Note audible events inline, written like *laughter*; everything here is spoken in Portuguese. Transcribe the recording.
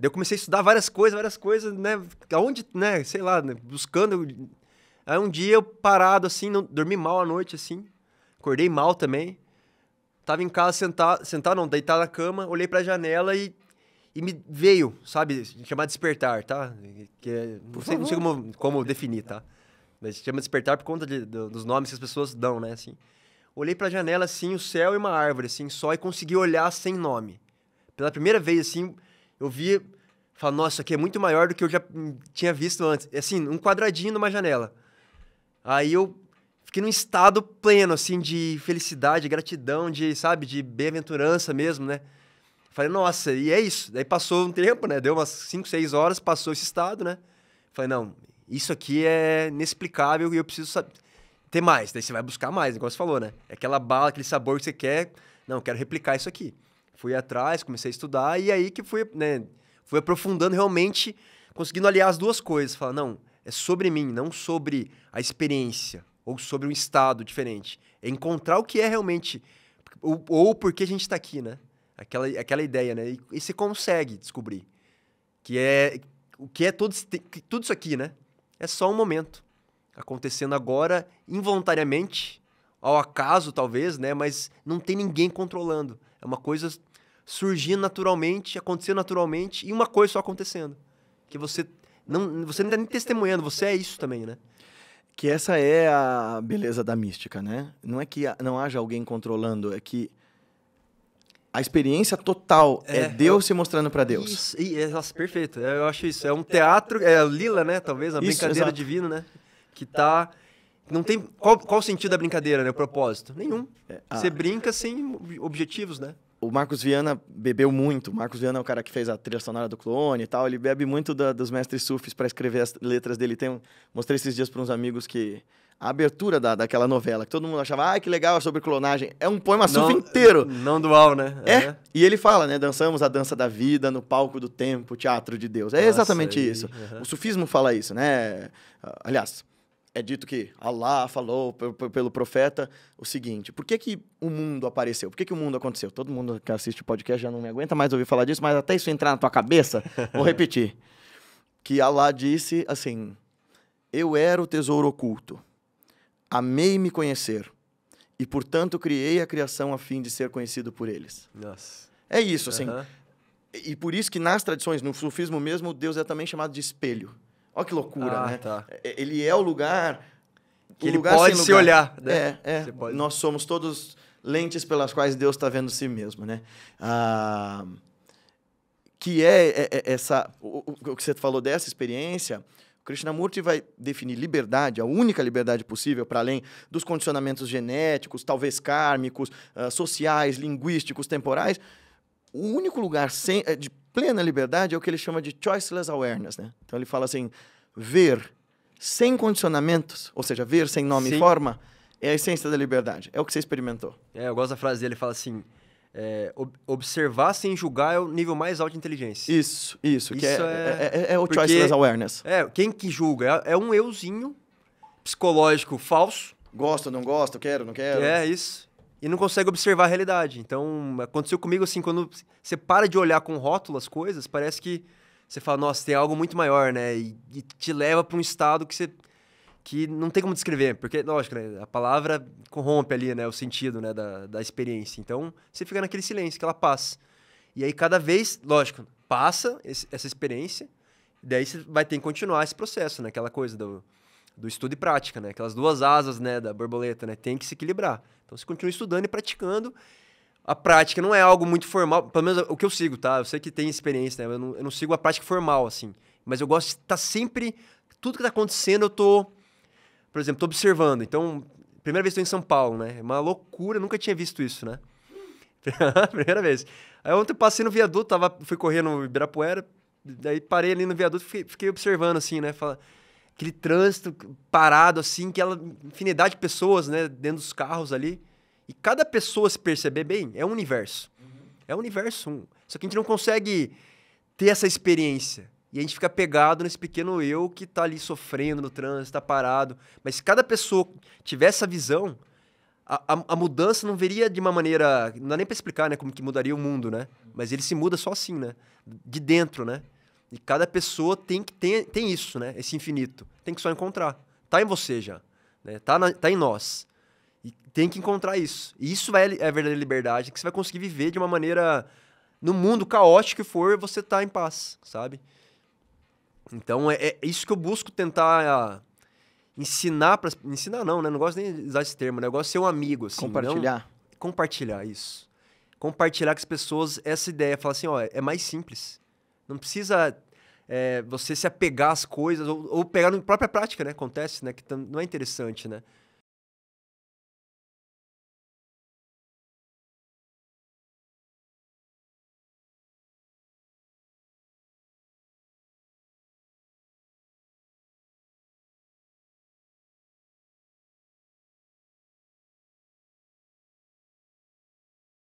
Daí eu comecei a estudar várias coisas, várias coisas, né? Aonde, né? Sei lá, né? buscando. Aí um dia eu parado, assim, não, dormi mal à noite, assim. Acordei mal também. Tava em casa sentado, sentado não, deitado na cama, olhei pra janela e, e me veio, sabe? Chamar de despertar, tá? Que é, não, sei, não sei como, como definir, tá? Mas chama de despertar por conta de, do, dos nomes que as pessoas dão, né? Assim. Olhei pra janela, assim, o céu e uma árvore, assim, só, e consegui olhar sem nome. Pela primeira vez, assim, eu vi, falo, nossa, isso aqui é muito maior do que eu já tinha visto antes. Assim, um quadradinho numa janela. Aí eu fiquei num estado pleno, assim, de felicidade, gratidão, de, sabe, de bem-aventurança mesmo, né? Falei, nossa, e é isso. Daí passou um tempo, né? Deu umas 5, 6 horas, passou esse estado, né? Falei, não, isso aqui é inexplicável e eu preciso saber ter mais. Daí você vai buscar mais, igual você falou, né? É aquela bala, aquele sabor que você quer. Não, quero replicar isso aqui fui atrás, comecei a estudar, e aí que fui, né, fui aprofundando realmente, conseguindo aliar as duas coisas. Falar, não, é sobre mim, não sobre a experiência ou sobre um estado diferente. É encontrar o que é realmente, ou, ou por que a gente está aqui, né? Aquela, aquela ideia, né? E, e se consegue descobrir. Que é o que é todo, tudo isso aqui, né? É só um momento. Acontecendo agora, involuntariamente, ao acaso talvez, né? Mas não tem ninguém controlando. É uma coisa surgindo naturalmente, acontecendo naturalmente, e uma coisa só acontecendo. Que você não você não está nem testemunhando, você é isso também, né? Que essa é a beleza da mística, né? Não é que não haja alguém controlando, é que a experiência total é, é Deus eu, se mostrando para Deus. Isso, isso, é, perfeito. Eu acho isso. É um teatro, é lila, né? Talvez, uma isso, brincadeira exato. divina, né? Que tá. Não tem. Qual, qual o sentido da brincadeira, né? O propósito? Nenhum. É, ah, Você brinca sem objetivos, né? o Marcos Viana bebeu muito. O Marcos Viana é o cara que fez a trilha sonora do Clone e tal. Ele bebe muito da, dos mestres sufis para escrever as letras dele. Tem, mostrei esses dias para uns amigos que a abertura da, daquela novela, que todo mundo achava, ah, que legal, é sobre clonagem. É um poema não, sufi inteiro. Não dual, né? É. é. E ele fala, né? Dançamos a dança da vida no palco do tempo, teatro de Deus. É Nossa, exatamente aí. isso. Uhum. O sufismo fala isso, né? Aliás, é dito que Allah falou pelo profeta o seguinte: por que, que o mundo apareceu? Por que, que o mundo aconteceu? Todo mundo que assiste o podcast já não me aguenta mais ouvir falar disso, mas até isso entrar na tua cabeça, vou *laughs* repetir. Que Allah disse assim: Eu era o tesouro oculto, amei me conhecer, e portanto criei a criação a fim de ser conhecido por eles. Nossa. É isso, assim. E por isso que nas tradições, no sufismo mesmo, Deus é também chamado de espelho. Olha que loucura, ah, né? Tá. É, ele é o lugar. Que o ele lugar pode se olhar, né? É, é. Pode... Nós somos todos lentes pelas quais Deus está vendo si mesmo, né? Ah, que é, é, é essa. O, o que você falou dessa experiência. Krishnamurti vai definir liberdade, a única liberdade possível, para além dos condicionamentos genéticos, talvez kármicos, uh, sociais, linguísticos, temporais, o único lugar sem, eh, de plena liberdade é o que ele chama de choiceless awareness, né? Então ele fala assim, ver sem condicionamentos, ou seja, ver sem nome Sim. e forma, é a essência da liberdade. É o que você experimentou. É, eu gosto da frase dele, ele fala assim, é, ob observar sem julgar é o nível mais alto de inteligência. Isso, isso. isso é é, é, é, é, o porque, choiceless awareness. É, quem que julga? É, é, um euzinho psicológico falso. Gosto, não gosto, quero, não quero. É, isso e não consegue observar a realidade. Então, aconteceu comigo assim, quando você para de olhar com rótulo as coisas, parece que você fala, nossa, tem algo muito maior, né? E, e te leva para um estado que você que não tem como descrever, porque, lógico, né, a palavra corrompe ali, né, o sentido, né, da, da experiência. Então, você fica naquele silêncio, que ela passa. E aí, cada vez, lógico, passa esse, essa experiência, daí você vai ter que continuar esse processo, né, aquela coisa do do estudo e prática, né? Aquelas duas asas, né, da borboleta, né? Tem que se equilibrar. Então você continua estudando e praticando. A prática não é algo muito formal, pelo menos o que eu sigo, tá? Eu sei que tem experiência, né? Eu não, eu não sigo a prática formal, assim. Mas eu gosto de estar tá sempre. Tudo que está acontecendo, eu tô. Por exemplo, tô observando. Então, primeira vez que estou em São Paulo, né? É uma loucura, nunca tinha visto isso, né? *laughs* primeira vez. Aí ontem eu passei no viaduto, tava, fui correr no Ibirapuera, daí parei ali no viaduto e fiquei, fiquei observando, assim, né? Falando aquele trânsito parado, assim, que ela. Infinidade de pessoas, né? Dentro dos carros ali. E cada pessoa se perceber bem é um universo. Uhum. É um universo. Um. Só que a gente não consegue ter essa experiência. E a gente fica pegado nesse pequeno eu que tá ali sofrendo no trânsito, tá parado. Mas se cada pessoa tiver essa visão, a, a, a, mudança não viria de uma maneira. Não dá nem pra explicar, né? Como que mudaria o mundo, né? Mas ele se muda só assim, né? De dentro, né? E cada pessoa tem que tem, tem isso, né? Esse infinito. Tem que só encontrar. Tá em você já. Né? Tá, na, tá em nós. E tem que encontrar isso. E isso é, é a verdadeira liberdade, que você vai conseguir viver de uma maneira. No mundo caótico que for, você tá em paz, sabe? Então é, é isso que eu busco tentar ah, ensinar para Ensinar não, né? Não gosto nem de usar esse termo, né? Eu gosto de ser um amigo, assim. Compartilhar. Não, compartilhar, isso. Compartilhar com as pessoas essa ideia. Falar assim, ó, é mais simples. Não precisa é, você se apegar às coisas ou, ou pegar na própria prática, né? Acontece, né? Que não é interessante, né?